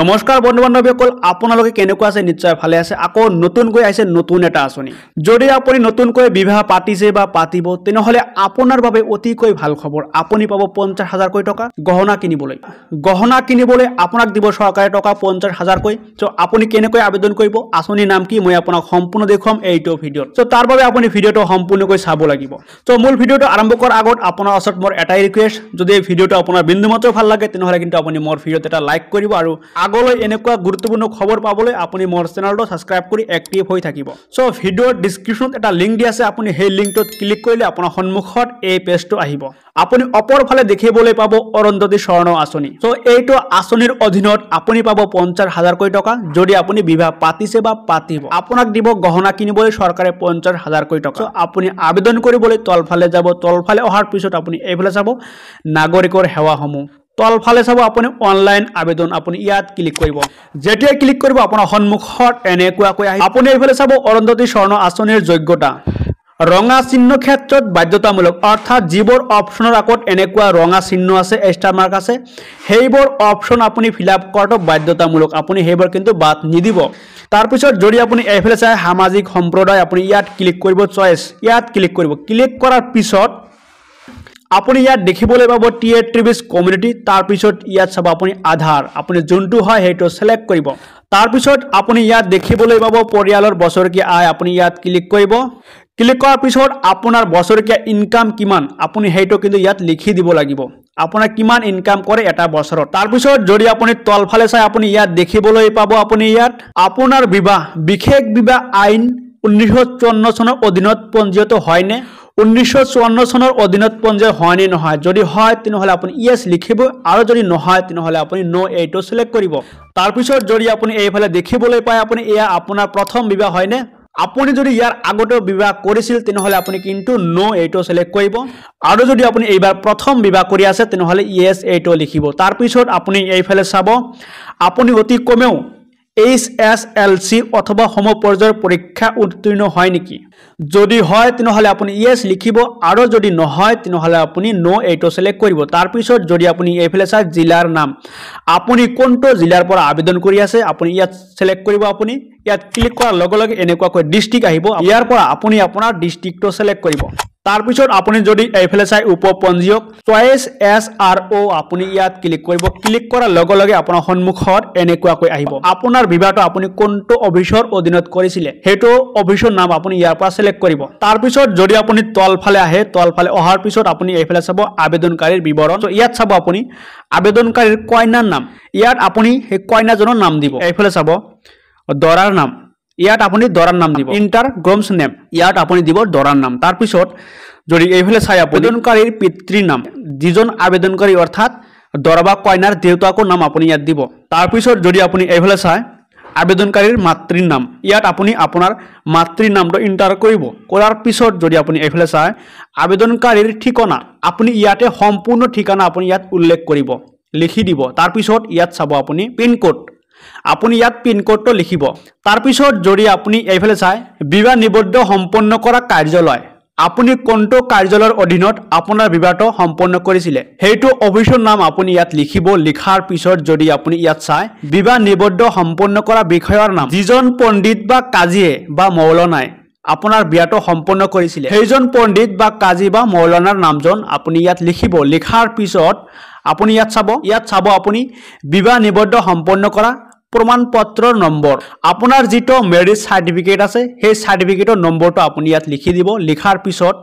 নমস্কাৰ বন্ধু বান্ধৱীসকল আপোনালোকে কেনেকুৱা আছে নিশ্চয় ভালে আছে আকৌ নতুনকৈ আহিছে নতুন এটা আঁচনি যদি আপুনি নতুনকৈ বিবাহ পাতিছে বা পাতিব তেনেহ'লে আপোনাৰ বাবে অতিকৈ ভাল খবৰ আপুনি পাব পঞ্চাছ হাজাৰকৈ টকা গহনা কিনিবলৈ গহনা কিনিবলৈ আপোনাক দিব চৰকাৰে টকা পঞ্চাছ হাজাৰকৈ চ' আপুনি কেনেকৈ আবেদন কৰিব আঁচনিৰ নাম কি মই আপোনাক সম্পূৰ্ণ দেখুৱাম এইটো ভিডিঅ'ত চ' তাৰ বাবে আপুনি ভিডিঅ'টো সম্পূৰ্ণকৈ চাব লাগিব চ' মূল ভিডিঅ'টো আৰম্ভ কৰাৰ আগত আপোনাৰ ওচৰত মোৰ এটাই ৰিকুৱেষ্ট যদি এই ভিডিঅ'টো আপোনাৰ বিন্দুমাত্ৰ ভাল লাগে তেনেহ'লে কিন্তু আপুনি মোৰ ভিডিঅ'ত এটা লাইক কৰিব আৰু আগলৈ এনেকুৱা গুৰুত্বপূৰ্ণ খবৰ পাবলৈ আপুনি মোৰ চেনেলটো ছাবস্ক্ৰাইব কৰি এক্টিভ হৈ থাকিব চ' ভিডিঅ'ৰ ডিছক্ৰিপশ্যনত এটা লিংক দি আছে আপুনি সেই লিংকটোত ক্লিক কৰিলে আপোনাৰ সন্মুখত এই পেজটো আহিব আপুনি অপৰফালে দেখিবলৈ পাব অৰুন্ধতী স্বৰ্ণ আঁচনি চ' এইটো আঁচনিৰ অধীনত আপুনি পাব পঞ্চাছ হাজাৰকৈ টকা যদি আপুনি বিবাহ পাতিছে বা পাতিব আপোনাক দিব গহনা কিনিবলৈ চৰকাৰে পঞ্চাছ হাজাৰকৈ টকা চ' আপুনি আবেদন কৰিবলৈ তলফালে যাব তলফালে অহাৰ পিছত আপুনি এইফালে চাব নাগৰিকৰ সেৱাসমূহ তলফালে চাব আপুনি অনলাইন আবেদন আপুনি ইয়াত ক্লিক কৰিব যেতিয়াই ক্লিক কৰিব আপোনাৰ সন্মুখত এনেকুৱাকৈ আহিব আপুনি এইফালে চাব অৰুন্ধতী স্বৰ্ণ আঁচনিৰ যোগ্যতা ৰঙা চিহ্ন ক্ষেত্ৰত বাধ্যতামূলক অৰ্থাৎ যিবোৰ অপশ্যনৰ আগত এনেকুৱা ৰঙা চিহ্ন আছে এক্সট্ৰা মাৰ্ক আছে সেইবোৰ অপশ্যন আপুনি ফিল আপ কৰাটো বাধ্যতামূলক আপুনি সেইবোৰ কিন্তু বাদ নিদিব তাৰপিছত যদি আপুনি এইফালে চাই সামাজিক সম্প্ৰদায় আপুনি ইয়াত ক্লিক কৰিব চইচ ইয়াত ক্লিক কৰিব ক্লিক কৰাৰ পিছত আপুনি ইয়াত দেখিবলৈ পাব টি এ ত্ৰিবিছ কমিউনিটি তাৰপিছত ইয়াত চাব আপুনি আধাৰ আপুনি যোনটো হয় সেইটো ছিলেক্ট কৰিব তাৰপিছত আপুনি ইয়াত দেখিবলৈ পাব পৰিয়ালৰ বছৰকীয়া আয় আপুনি ইয়াত ক্লিক কৰিব ক্লিক কৰাৰ পিছত আপোনাৰ বছৰকীয়া ইনকাম কিমান আপুনি সেইটো কিন্তু ইয়াত লিখি দিব লাগিব আপোনাৰ কিমান ইনকাম কৰে এটা বছৰত তাৰপিছত যদি আপুনি তলফালে চাই আপুনি ইয়াত দেখিবলৈ পাব আপুনি ইয়াত আপোনাৰ বিবাহ বিশেষ বিবাহ আইন ঊনৈছশ চৌৱন্ন চনৰ অধীনত পঞ্জীয়ত হয়নে ঊনৈছশ চনৰ অধীনত পঞ্জীয়ন হয় নে নহয় যদি হয় তেনেহ'লে আপুনি ইয়েছ লিখিব আৰু যদি নহয় তেনেহ'লে আপুনি ন এইটো ছিলেক্ট কৰিব তাৰপিছত যদি আপুনি এইফালে দেখিবলৈ পায় আপুনি এয়া আপোনাৰ প্ৰথম বিবাহ হয়নে আপুনি যদি ইয়াৰ আগতেও বিবাহ কৰিছিল তেনেহ'লে আপুনি কিন্তু ন' এইটো চিলেক্ট কৰিব আৰু যদি আপুনি এইবাৰ প্ৰথম বিবাহ কৰি আছে তেনেহ'লে ইয়েছ এইটো লিখিব তাৰপিছত আপুনি এইফালে চাব আপুনি অতি কমেও এইচ এছ এল চি অথবা সমপৰ্যায়ৰ পৰীক্ষা উত্তীৰ্ণ হয় নেকি যদি হয় তেনেহ'লে আপুনি ই এছ লিখিব আৰু যদি নহয় তেনেহ'লে আপুনি ন' এইটো ছিলেক্ট কৰিব তাৰপিছত যদি আপুনি এইফালে চায় জিলাৰ নাম আপুনি কোনটো জিলাৰ পৰা আবেদন কৰি আছে আপুনি ইয়াত ছিলেক্ট কৰিব আপুনি ইয়াত ক্লিক কৰাৰ লগে লগে এনেকুৱাকৈ ডিষ্ট্ৰিক্ট আহিব ইয়াৰ পৰা আপুনি আপোনাৰ ডিষ্ট্ৰিক্টটো ছিলেক্ট কৰিব তাৰপিছত আপুনি যদি এইফালে চাই উপপঞ্জীয়ক চইচ এছ আৰ অ' আপুনি ইয়াত ক্লিক কৰিব ক্লিক কৰাৰ লগে লগে আপোনাৰ সন্মুখত এনেকুৱাকৈ আহিব আপোনাৰ বিবাহটো আপুনি কোনটো অফিচৰ অধীনত কৰিছিলে সেইটো অফিচৰ নাম আপুনি ইয়াৰ পৰা ছিলেক্ট কৰিব তাৰপিছত যদি আপুনি তলফালে আহে তলফালে অহাৰ পিছত আপুনি এইফালে চাব আবেদনকাৰীৰ বিৱৰণ ইয়াত চাব আপুনি আবেদনকাৰীৰ কইনাৰ নাম ইয়াত আপুনি সেই কইনাজনৰ নাম দিব এইফালে চাব দৰাৰ নাম ইয়াত আপুনি দৰাৰ নাম দিব ইণ্টাৰ গ্ৰমছ নেম ইয়াত আপুনি দিব দৰাৰ নাম তাৰপিছত যদি এইফালে চাই আবেদনকাৰীৰ পিতৃৰ নাম যিজন আবেদনকাৰী অৰ্থাৎ দৰা বা কইনাৰ দেউতাকৰ নাম আপুনি ইয়াত দিব তাৰপিছত যদি আপুনি এইফালে চাই আবেদনকাৰীৰ মাতৃৰ নাম ইয়াত আপুনি আপোনাৰ মাতৃৰ নামটো ইণ্টাৰ কৰিব কৰাৰ পিছত যদি আপুনি এইফালে চাই আবেদনকাৰীৰ ঠিকনা আপুনি ইয়াতে সম্পূৰ্ণ ঠিকনা আপুনি ইয়াত উল্লেখ কৰিব লিখি দিব তাৰপিছত ইয়াত চাব আপুনি পিনক'ড আপুনি ইয়াত পিনক'ডটো লিখিব তাৰপিছত যদি আপুনি এইফালে চায় বিবাহ নিবদ্ধ সম্পন্ন কৰা কাৰ্যালয় আপুনি কোনটো কাৰ্যালয়ৰ অধীনত আপোনাৰ বিবাহটো সম্পন্ন কৰিছিলে সেইটো অফিচৰ নাম আপুনি ইয়াত লিখিব লিখাৰ পিছত যদি আপুনি ইয়াত চায় বিবাহ নিবদ্ধ সম্পন্ন কৰা বিষয়ৰ নাম যিজন পণ্ডিত বা কাজিয়ে বা মৌলনাই আপোনাৰ বিয়াটো সম্পন্ন কৰিছিলে সেইজন পণ্ডিত বা কাজী বা মৌলানাৰ নামজন আপুনি ইয়াত লিখিব লিখাৰ পিছত আপুনি ইয়াত চাব ইয়াত চাব আপুনি বিবাহ নিবদ্ধ সম্পন্ন কৰা প্ৰমাণ পত্ৰৰ নম্বৰ আপোনাৰ যিটো মেৰিজ চাৰ্টিফিকেট আছে সেই চাৰ্টিফিকেটৰ নম্বৰটো আপুনি ইয়াত লিখি দিব লিখাৰ পিছত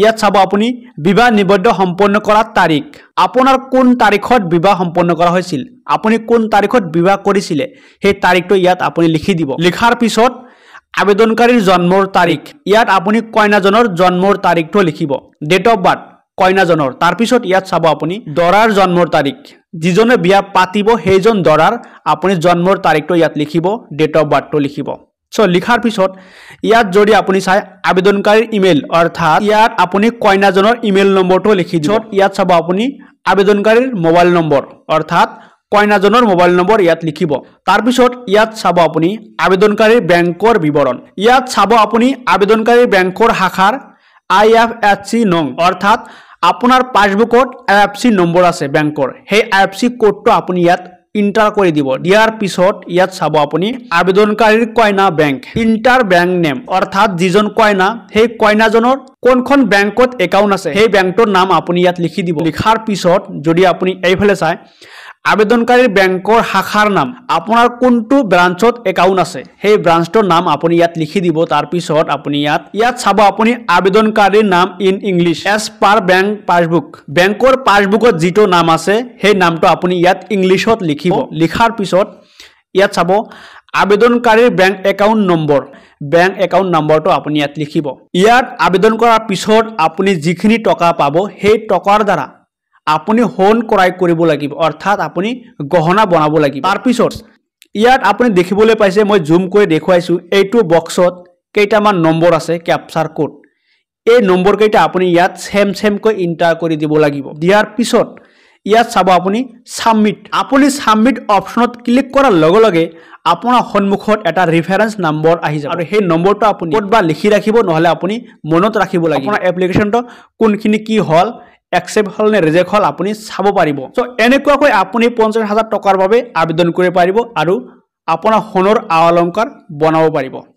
ইয়াত চাব আপুনি বিবাহ নিবদ্ধ সম্পন্ন কৰাৰ তাৰিখ আপোনাৰ কোন তাৰিখত বিবাহ সম্পন্ন কৰা হৈছিল আপুনি কোন তাৰিখত বিবাহ কৰিছিলে সেই তাৰিখটো ইয়াত আপুনি লিখি দিব লিখাৰ পিছত আবেদনকাৰীৰ জন্মৰ তাৰিখ ইয়াত আপুনি কইনাজনৰ জন্মৰ তাৰিখটো লিখিব ডেট অফ বাৰ্থ কইনাজনৰ তাৰপিছত ইয়াত চাব আপুনি দৰাৰ জন্মৰ তাৰিখ যিজনে বিয়া পাতিব সেইজন দৰাৰ আপুনি জন্মৰ তাৰিখটো ইয়াত লিখিব ডেট অফ বাৰ্থটো লিখিব চ' লিখাৰ পিছত ইয়াত যদি আপুনি চাই আবেদনকাৰীৰ ইমেইল অৰ্থাৎ ইয়াত আপুনি কইনাজনৰ ইমেইল নম্বৰটো লিখি দিব ইয়াত চাব আপুনি আবেদনকাৰীৰ মোবাইল নম্বৰ অৰ্থাৎ কইনাজনৰ মোবাইল নম্বৰ ইয়াত লিখিব তাৰপিছত ইয়াত চাব আপুনি আবেদনকাৰীৰ বেংকৰ বিৱৰণ ইয়াত চাব আপুনি আবেদনকাৰীৰ বেংকৰ শাখাৰ আই এফ এছ চি নং অৰ্থাৎ আপোনাৰ পাছবুকত আই এফ চি নম্বৰ আছে বেংকৰ সেই আই এফ চি কোডটো আপুনি ইয়াত ইণ্টাৰ কৰি দিব দিয়াৰ পিছত ইয়াত চাব আপুনি আবেদনকাৰীৰ কইনা বেংক ইণ্টাৰ বেংক নেম অৰ্থাৎ যিজন কইনা সেই কইনাজনৰ কোনখন বেংকত একাউণ্ট আছে সেই বেংকটোৰ নাম আপুনি ইয়াত লিখি দিব লিখাৰ পিছত যদি আপুনি এইফালে চায় আবেদনকাৰীৰ বেংকৰ শাখাৰ নাম আপোনাৰ কোনটো ব্ৰাঞ্চত একাউণ্ট আছে সেই ব্ৰাঞ্চটোৰ নাম আপুনি ইয়াত লিখি দিব তাৰপিছত আপুনি ইয়াত ইয়াত চাব আপুনি আবেদনকাৰীৰ নাম in English as per bank passbook বেংকৰ পাছবুকত যিটো নাম আছে সেই নামটো আপুনি ইয়াত ইংলিছত লিখিব লিখাৰ পিছত ইয়াত চাব আবেদনকাৰীৰ bank account number bank account নম্বৰটো আপুনি ইয়াত লিখিব ইয়াত আবেদন কৰাৰ পিছত আপুনি যিখিনি টকা পাব সেই টকাৰ দ্বাৰা আপুনি সোণ ক্ৰয় কৰিব লাগিব অৰ্থাৎ আপুনি গহনা বনাব লাগিব তাৰপিছত ইয়াত আপুনি দেখিবলৈ পাইছে মই জুম কৰি দেখুৱাইছোঁ এইটো বক্সত কেইটামান নম্বৰ আছে কেপচাৰ কোড এই নম্বৰকেইটা আপুনি ইয়াত চেম চেমকৈ ইণ্টাৰ কৰি দিব লাগিব দিয়াৰ পিছত ইয়াত চাব আপুনি চাবমিট আপুনি ছাবমিট অপশ্যনত ক্লিক কৰাৰ লগে লগে আপোনাৰ সন্মুখত এটা ৰেফাৰেঞ্চ নম্বৰ আহি যাব আৰু সেই নম্বৰটো আপুনি ক'ত বা লিখি ৰাখিব নহ'লে আপুনি মনত ৰাখিব লাগিব আপোনাৰ এপ্লিকেশ্যনটো কোনখিনি কি হ'ল একচেপ্ট হ'ল নে ৰিজেক্ট হ'ল আপুনি চাব পাৰিব চ' এনেকুৱাকৈ আপুনি পঞ্চাছ হাজাৰ টকাৰ বাবে আবেদন কৰিব পাৰিব আৰু আপোনাৰ সোণৰ আ অলংকাৰ বনাব পাৰিব